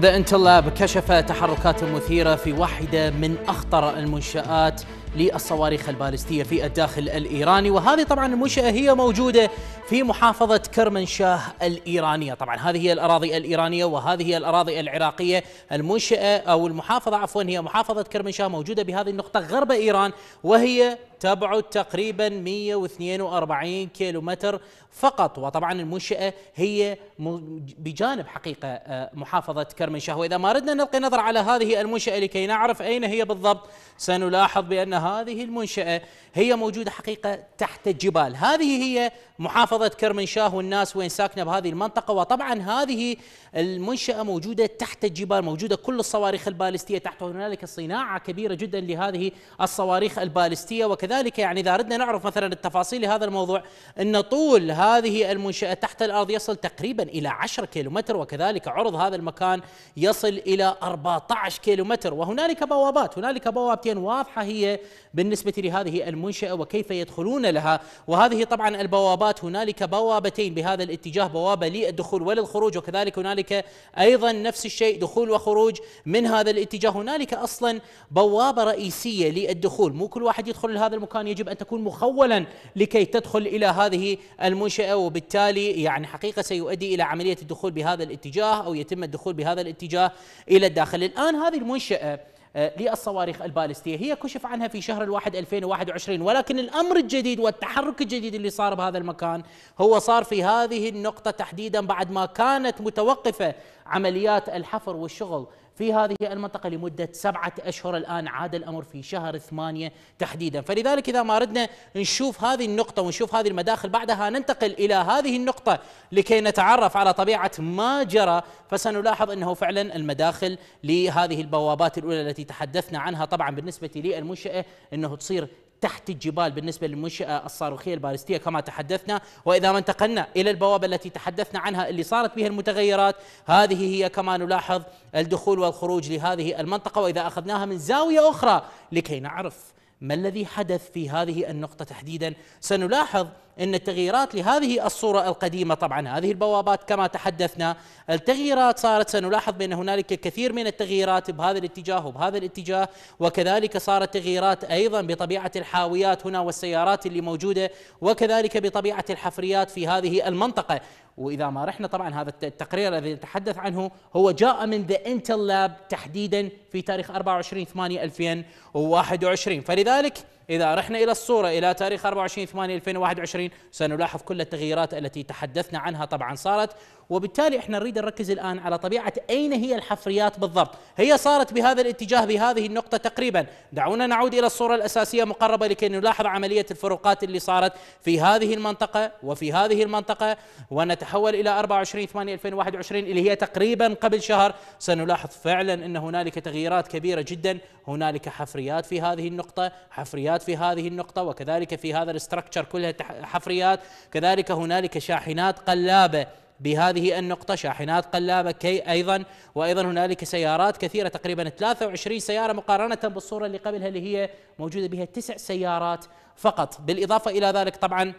ذا انتل لاب كشف تحركات مثيرة في واحدة من أخطر المنشآت للصواريخ البالستية في الداخل الإيراني وهذه طبعا المنشأة هي موجودة في محافظة كرمنشاه الإيرانية طبعا هذه هي الأراضي الإيرانية وهذه هي الأراضي العراقية المنشأة أو المحافظة عفوا هي محافظة كرمنشاه موجودة بهذه النقطة غرب إيران وهي تبعد تقريبا 142 كيلومتر فقط وطبعا المنشأة هي بجانب حقيقة آه، محافظة كرمنشاه وإذا ما ردنا نلقي نظرة على هذه المنشأة لكي نعرف أين هي بالضبط سنلاحظ بأنها هذه المنشأة هي موجودة حقيقة تحت الجبال هذه هي محافظة كرمنشاه والناس وين ساكنة بهذه المنطقة وطبعا هذه المنشأة موجودة تحت الجبال موجودة كل الصواريخ البالستية تحت هنالك صناعة كبيرة جدا لهذه الصواريخ البالستية وكذلك يعني إذا أردنا نعرف مثلا التفاصيل لهذا الموضوع أن طول هذه المنشأة تحت الأرض يصل تقريبا إلى 10 كيلومتر وكذلك عرض هذا المكان يصل إلى 14 كيلومتر وهنالك بوابات هنالك بوابتين واضحة هي بالنسبة لهذه المنشأة وكيف يدخلون لها وهذه طبعا البوابات هنالك بوابتين بهذا الاتجاه بوابة للدخول وللخروج وكذلك هنالك أيضا نفس الشيء دخول وخروج من هذا الاتجاه هنالك أصلا بوابة رئيسية للدخول مو كل واحد يدخل لهذا المكان يجب أن تكون مخولا لكي تدخل إلى هذه المنشأة وبالتالي يعني حقيقة سيؤدي إلى عملية الدخول بهذا الاتجاه أو يتم الدخول بهذا الاتجاه إلى الداخل الآن هذه المنشأة آه، للصواريخ البالستية هي كشف عنها في شهر الواحد 2021 ولكن الأمر الجديد والتحرك الجديد اللي صار بهذا المكان هو صار في هذه النقطة تحديدا بعد ما كانت متوقفة عمليات الحفر والشغل في هذه المنطقة لمدة سبعة أشهر الآن عاد الأمر في شهر ثمانية تحديدا فلذلك إذا ما أردنا نشوف هذه النقطة ونشوف هذه المداخل بعدها ننتقل إلى هذه النقطة لكي نتعرف على طبيعة ما جرى فسنلاحظ أنه فعلا المداخل لهذه البوابات الأولى التي تحدثنا عنها طبعا بالنسبة للمنشأة أنه تصير تحت الجبال بالنسبة للمنشأة الصاروخية البالستية كما تحدثنا وإذا ما انتقلنا إلى البوابة التي تحدثنا عنها اللي صارت بها المتغيرات هذه هي كما نلاحظ الدخول والخروج لهذه المنطقة وإذا أخذناها من زاوية أخرى لكي نعرف ما الذي حدث في هذه النقطة تحديدا سنلاحظ ان التغييرات لهذه الصوره القديمه طبعا هذه البوابات كما تحدثنا التغييرات صارت سنلاحظ بان هنالك كثير من التغييرات بهذا الاتجاه وبهذا الاتجاه وكذلك صارت تغييرات ايضا بطبيعه الحاويات هنا والسيارات اللي موجوده وكذلك بطبيعه الحفريات في هذه المنطقه واذا ما رحنا طبعا هذا التقرير الذي نتحدث عنه هو جاء من ذا انتل لاب تحديدا في تاريخ 24 8 2021 فلذلك إذا رحنا إلى الصورة إلى تاريخ 24 8 2021 سنلاحظ كل التغييرات التي تحدثنا عنها طبعا صارت وبالتالي احنا نريد نركز الان على طبيعه اين هي الحفريات بالضبط هي صارت بهذا الاتجاه بهذه النقطه تقريبا دعونا نعود الى الصوره الاساسيه مقربه لكي نلاحظ عمليه الفروقات اللي صارت في هذه المنطقه وفي هذه المنطقه ونتحول الى 24 8 2021 اللي هي تقريبا قبل شهر سنلاحظ فعلا ان هنالك تغييرات كبيره جدا هنالك حفريات في هذه النقطه حفريات في هذه النقطه وكذلك في هذا الاستراكشر كلها حفريات كذلك هنالك شاحنات قلابه بهذه النقطة شاحنات قلابة كي أيضا وأيضا هنالك سيارات كثيرة تقريبا 23 سيارة مقارنة بالصورة اللي قبلها اللي هي موجودة بها تسع سيارات فقط بالإضافة إلى ذلك طبعا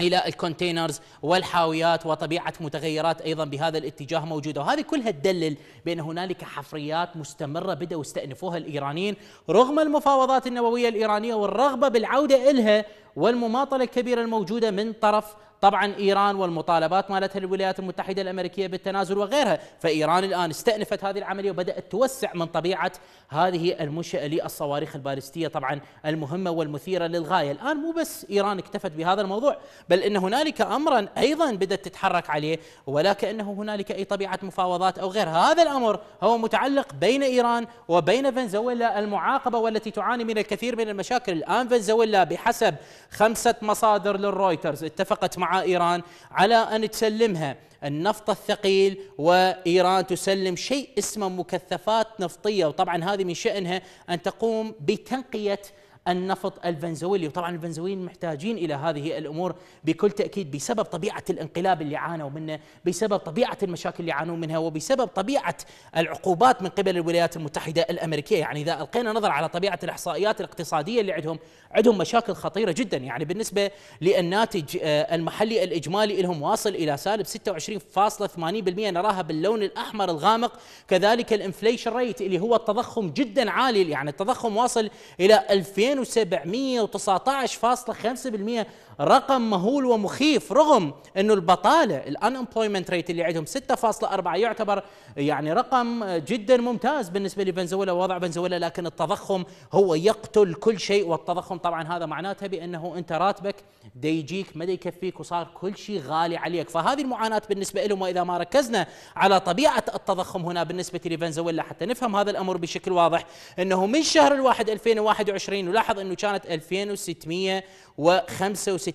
الى الكونتينرز والحاويات وطبيعه متغيرات ايضا بهذا الاتجاه موجوده وهذه كلها تدلل بان هنالك حفريات مستمره بداوا يستأنفوها الايرانيين رغم المفاوضات النوويه الايرانيه والرغبه بالعوده الها والمماطله الكبيره الموجوده من طرف طبعا ايران والمطالبات مالتها للولايات المتحده الامريكيه بالتنازل وغيرها، فايران الان استأنفت هذه العمليه وبدات توسع من طبيعه هذه المنشاه للصواريخ البالستيه طبعا المهمه والمثيره للغايه، الان مو بس ايران اكتفت بهذا الموضوع، بل ان هنالك امرا ايضا بدات تتحرك عليه ولا كانه هنالك اي طبيعه مفاوضات او غيرها، هذا الامر هو متعلق بين ايران وبين فنزويلا المعاقبه والتي تعاني من الكثير من المشاكل، الان فنزويلا بحسب خمسة مصادر للرويترز اتفقت مع إيران على أن تسلمها النفط الثقيل وإيران تسلم شيء اسمه مكثفات نفطية وطبعا هذه من شأنها أن تقوم بتنقية النفط الفنزويلي وطبعا الفنزويليين محتاجين إلى هذه الأمور بكل تأكيد بسبب طبيعة الانقلاب اللي عانوا منه بسبب طبيعة المشاكل اللي عانوا منها وبسبب طبيعة العقوبات من قبل الولايات المتحدة الأمريكية يعني إذا ألقينا نظر على طبيعة الإحصائيات الاقتصادية اللي عندهم عندهم مشاكل خطيرة جدا يعني بالنسبة للناتج آه، المحلي الإجمالي لهم واصل إلى سالب 26.80% نراها باللون الأحمر الغامق كذلك الانفليشن ريت اللي هو التضخم جدا عالي يعني التضخم واصل إلى 2000 2719.5% رقم مهول ومخيف رغم انه البطاله الانemployment ريت اللي عندهم 6.4 يعتبر يعني رقم جدا ممتاز بالنسبه لفنزويلا ووضع فنزويلا لكن التضخم هو يقتل كل شيء والتضخم طبعا هذا معناته بانه انت راتبك دي يجيك ما يكفيك وصار كل شيء غالي عليك فهذه المعاناه بالنسبه لهم واذا ما ركزنا على طبيعه التضخم هنا بالنسبه لفنزويلا حتى نفهم هذا الامر بشكل واضح انه من شهر الواحد 2021 نلاحظ انه كانت 2665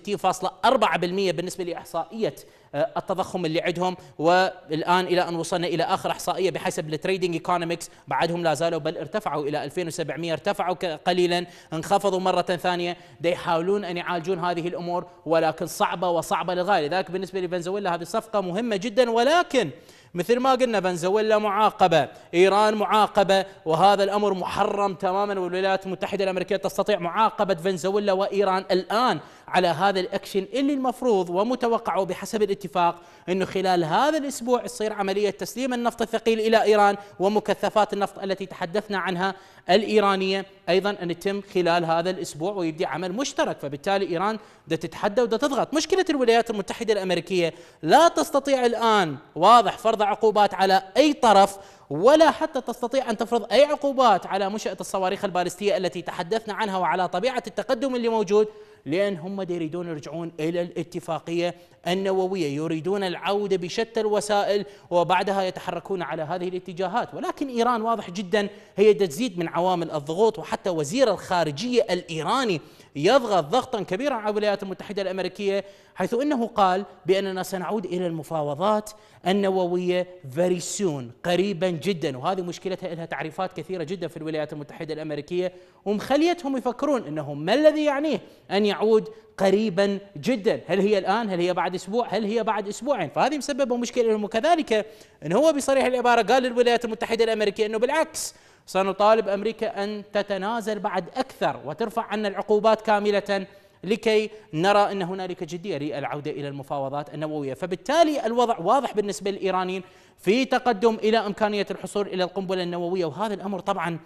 60.4% بالنسبة لإحصائية آه، التضخم اللي عندهم والآن إلى أن وصلنا إلى آخر إحصائية بحسب التريدنج ايكونومكس بعدهم لا زالوا بل ارتفعوا إلى 2700 ارتفعوا قليلا انخفضوا مرة ثانية دي يحاولون أن يعالجون هذه الأمور ولكن صعبة وصعبة للغاية لذلك بالنسبة لفنزويلا هذه صفقة مهمة جدا ولكن مثل ما قلنا فنزويلا معاقبة إيران معاقبة وهذا الأمر محرم تماما والولايات المتحدة الأمريكية تستطيع معاقبة فنزويلا وإيران الآن على هذا الأكشن اللي المفروض ومتوقع بحسب الاتفاق أنه خلال هذا الأسبوع تصير عملية تسليم النفط الثقيل إلى إيران ومكثفات النفط التي تحدثنا عنها الإيرانية أيضا أن يتم خلال هذا الأسبوع ويبدي عمل مشترك فبالتالي إيران دا تتحدى ودا تضغط مشكلة الولايات المتحدة الأمريكية لا تستطيع الآن واضح فرض عقوبات على أي طرف ولا حتى تستطيع أن تفرض أي عقوبات على منشأة الصواريخ البالستية التي تحدثنا عنها وعلى طبيعة التقدم اللي موجود لأن هم يريدون يرجعون إلى الاتفاقية النووية يريدون العودة بشتى الوسائل وبعدها يتحركون على هذه الاتجاهات ولكن إيران واضح جدا هي تزيد من عوامل الضغوط وحتى وزير الخارجية الإيراني يضغط ضغطا كبيرا على الولايات المتحدة الأمريكية حيث انه قال باننا سنعود الى المفاوضات النوويه فيري سون قريبا جدا وهذه مشكلتها لها تعريفات كثيره جدا في الولايات المتحده الامريكيه ومخليتهم يفكرون انه ما الذي يعنيه ان يعود قريبا جدا هل هي الان هل هي بعد اسبوع هل هي بعد اسبوعين فهذه مسببه مشكله لهم وكذلك ان هو بصريح العباره قال للولايات المتحده الامريكيه انه بالعكس سنطالب امريكا ان تتنازل بعد اكثر وترفع عنا العقوبات كامله لكي نرى ان هنالك جديه للعوده الى المفاوضات النوويه، فبالتالي الوضع واضح بالنسبه للايرانيين في تقدم الى امكانيه الحصول الى القنبله النوويه وهذا الامر طبعا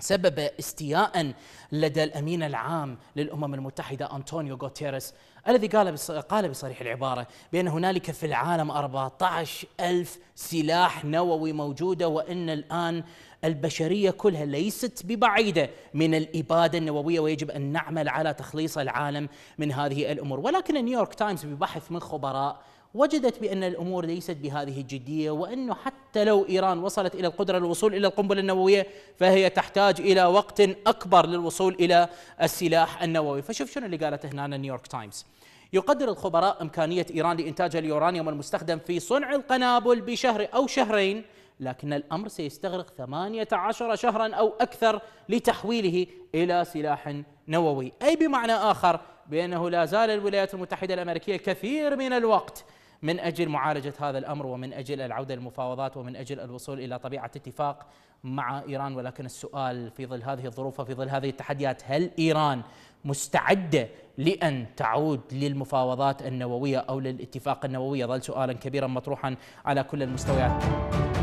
سبب استياء لدى الامين العام للامم المتحده انطونيو غوتيريس الذي قال قال بصريح العباره بان هنالك في العالم 14 ألف سلاح نووي موجوده وان الان البشريه كلها ليست ببعيده من الاباده النوويه ويجب ان نعمل على تخليص العالم من هذه الامور ولكن نيويورك تايمز ببحث من خبراء وجدت بأن الأمور ليست بهذه الجدية وأنه حتى لو إيران وصلت إلى القدرة للوصول إلى القنبلة النووية فهي تحتاج إلى وقت أكبر للوصول إلى السلاح النووي فشوف شنو اللي قالت هنا نيويورك تايمز يقدر الخبراء إمكانية إيران لإنتاج اليورانيوم المستخدم في صنع القنابل بشهر أو شهرين لكن الأمر سيستغرق 18 شهرا أو أكثر لتحويله إلى سلاح نووي أي بمعنى آخر بأنه لا زال الولايات المتحدة الأمريكية كثير من الوقت من أجل معالجة هذا الأمر ومن أجل العودة للمفاوضات ومن أجل الوصول إلى طبيعة اتفاق مع إيران ولكن السؤال في ظل هذه الظروف وفي ظل هذه التحديات هل إيران مستعدة لأن تعود للمفاوضات النووية أو للاتفاق النووي يظل سؤالا كبيرا مطروحا على كل المستويات